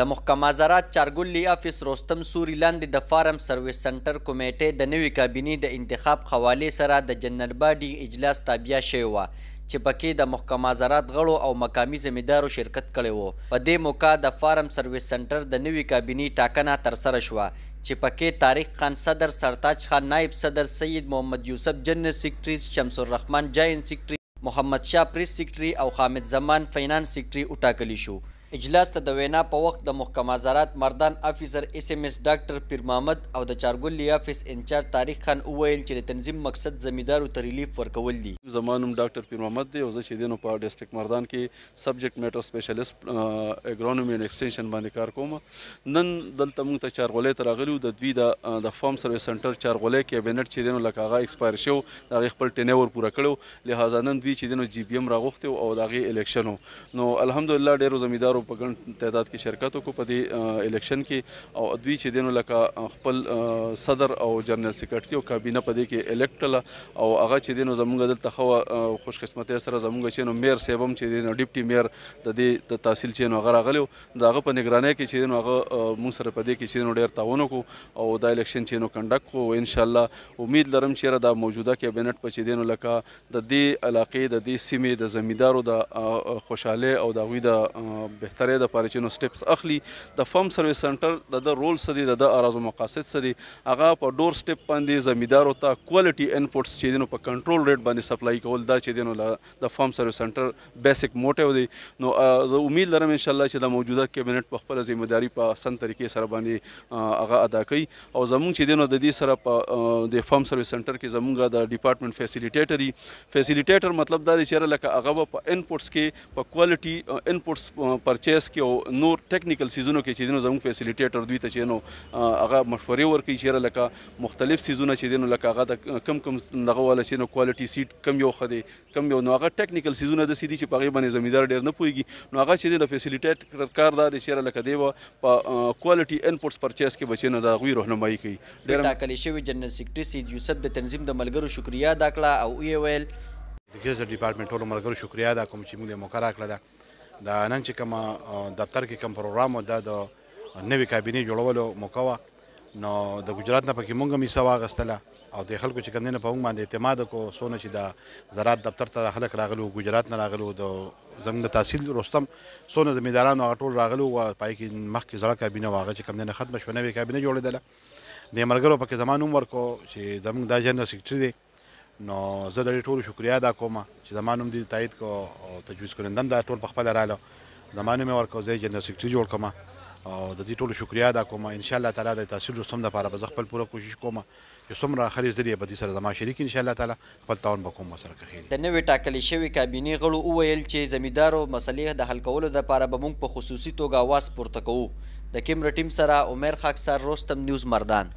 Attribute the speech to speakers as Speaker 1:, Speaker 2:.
Speaker 1: د محکمه زرات چارګلی افیس روستم سوري لاندې د فارم سرویس سنټر کمیټې د نوې کابینې د انتخاب حواله سره د جنرال باډي اجلاس تابعیا شوی و چې پکې د محکمه زرات غړو او مقامی زمیندارو شرکت کړي وو په دې موقع د فارم سرویس سنټر د نوې کابینې ټاکنه ترسره شوه چې پکې تاریخ خان صدر سرتاج خان نائب صدر سید محمد یوسف جنرال سیکریټری شمس الرحمن جاین سیکریټری محمد شاه پریس سیکریټری او حامد زمان فینانس سیکریټری وټاکلی شو اجلاس ته د وینا په وخت د محکمه زرات مردان افیسر اس ام اس ډاکټر پیر محمد او د چارګل افیس انچارج
Speaker 2: تاریخ خان وویل چې د تنظیم مقصد زمیدارو ته ریلیف ورکول دي زمانم ډاکټر پیر محمد دی او زه چې دینو په ډیسټریکټ مردان کې سبجیکټ میټر سپیشلیست اګرونومي ان ایکستنشن باندې کار کوم نن دلته موږ ته چارغولې ته راغلو د دوی د فارم سروس سنټر چارغولې کیبینټ چې دینو لکه هغه ایکسپایر شو دا خپل ټینور پوره کړو لہذا نن دوی چې دینو جی بی ام راغوخته او دغه الیکشنو نو الحمدلله ډیرو زمیدارو ډلو په ګڼ تعداد کې شرکت وکړو په دې الیکشن کې او دوی چې دینو لکه خپل صدر او جنرال سیکرټري او کابینه په دې کې الیکټل او هغه چې دینو زمونږ دلته خو خوش قسمتۍ سره زمونږ چې نو میر سیبم چې دینو ډیپټي میر د دې د تحصیل چې نو هغه راغلی دغه په نگرانۍ کې چې دینو هغه مونږ سره په دې کې چې نو ډیر تعاون وکړو او دا الیکشن چې نو کنډک کو ان شاء الله امید لرم چې دا موجوده کابینټ په چې دینو لکه د دې علاقې د دې سیمې د زمیندارو د خوشاله او د غوي د بهتري د پاره چې نو سټپس اخلي د فارم سرویس سنټر د د رول سدي د د اراضو مقاصد سدي هغه په ډور سټپ باندې زمیدارو ته کوالټي انپوټس چې دینو په کنټرول ریټ باندې سپلای کول دا چې دینو د فارم سرویس سنټر بیسیک موټیو دی نو زه امید لرم ان شاء الله چې د موجوده کابینټ په خپل ځمېداري په سن طریقې سره باندې هغه ادا کوي او زمونږ چې دینو د دې سره په د فارم سرویس سنټر کې زمونږ د ډپارټمنټ فیسیلیټیټر فیسیلیټیټر مطلب دا دی چې لکه هغه په انپوټس کې په کوالټي انپوټس پر چیس کې او نور ټیکنیکل سیزونو کې چې دینو زموږ فیسیلیټیټر دوی ته چې نو هغه مشورې ورکوي چې لکه مختلف سیزونه چې دینو لکه هغه کم کم دغه ولا چې نو کوالټي سیټ کم یو خدي کم یو نو هغه ټیکنیکل سیزونه د سیدي چې پغې باندې زمیدار ډیر نه پويږي نو هغه چې دینو فیسیلیټیټر کار دا دی چې لکه دی په کوالټي انپټس پرچیس کې بچینو د غوي راهنمایي کوي ډیر
Speaker 1: ټاکلې شوی جنرال سیکریټری سید یوسف د تنظیم د ملګرو شکریا دا کړه او ویل
Speaker 3: د ګیزر ډپارټمنټ ټولو ملګرو شکریا ادا کوم چې موږ یې مقرره کړه ده د نن چې کوم دفتر کې کوم پروګرام دا د نوې کابینه جوړولو موقع وا نو د ګجرات نه پکې مونږ میسا واغستله او د خلکو چې کوم نه په مونږ باندې اعتماد کو سونه چې د زراعت دفتر ته خلک راغلو ګجرات نه راغلو د زمونږ تحصیل رستم سونه زمیدارانو غټول راغلو او پای کې مخکې زړه کابینه واغ چې کوم نه ختم شو نوې کابینه جوړېدله د مرګرو پکې زمانوم ورکو چې زمونږ د جنرال سیکریټری نو زه د ټولو شکریا ادا کوم چې زمانوم دي تایید کو او تجویز کړندم دا ټول په خپل رااله زمانو مې ورکو زه جنرال سیکریټری جوړ کوم او د دې ټولو شکریا ادا کوم ان شاء الله تعالی د تحصیل رسوم د لپاره زه خپل پوره کوشش کوم چې څومره خري ذریعہ به دې سره زما شریک ان شاء الله تعالی خپل تعاون وکوم سره کوي
Speaker 1: د نوې ټاکلې شوی کابینه غړو وویل چې زمیدارو مسلې د حل کولو لپاره به موږ په خصوصي توګه واس پورته
Speaker 3: کوو د کیمرا ټیم سره عمر خاکسار روستم نیوز مردان